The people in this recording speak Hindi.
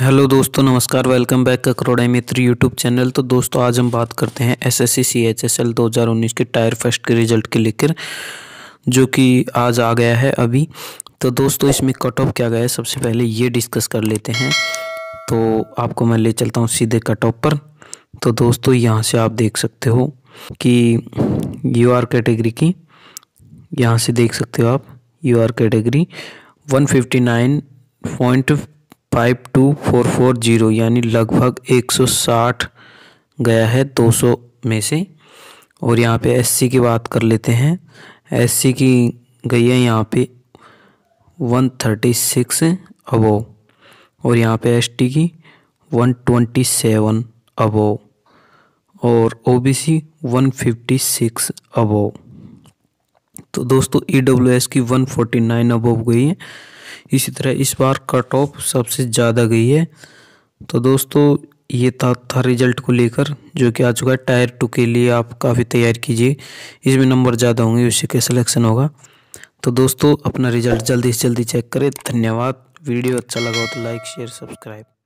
हेलो दोस्तों नमस्कार वेलकम बैक करोड़ा मित्र यूट्यूब चैनल तो दोस्तों आज हम बात करते हैं S S C C H S L दो हज़ार उन्नीस के टायर फर्स्ट के रिजल्ट के लेकर जो कि आज आ गया है अभी तो दोस्तों इसमें कट ऑफ क्या गया है सबसे पहले ये डिस्कस कर लेते हैं तो आपको मैं ले चलता हूँ सीधे कट ऑफ पर तो दोस्तों यहाँ से आप देख सकते हो कि यू आर कैटेगरी की यहाँ से देख सकते हो आप U R category one fifty nine point five two four four zero यानी लगभग एक सौ साठ गया है दो सौ में से और यहाँ पे एससी की बात कर लेते हैं एससी की गई है यहाँ पे वन थर्टी सिक्स अबो और यहाँ पे एसटी की वन ट्वेंटी सेवन अबो और OBC one fifty six above तो दोस्तों ई डब्ल्यू एस की वन फोर्टी नाइन अबोव गई है इसी तरह इस बार कट ऑफ सबसे ज़्यादा गई है तो दोस्तों ये था था रिजल्ट को लेकर जो कि आ चुका है टायर टू के लिए आप काफ़ी तैयार कीजिए इसमें नंबर ज़्यादा होंगे उसी के सिलेक्शन होगा तो दोस्तों अपना रिजल्ट जल्दी से जल्दी चेक करें धन्यवाद वीडियो अच्छा लगा हो तो लाइक शेयर सब्सक्राइब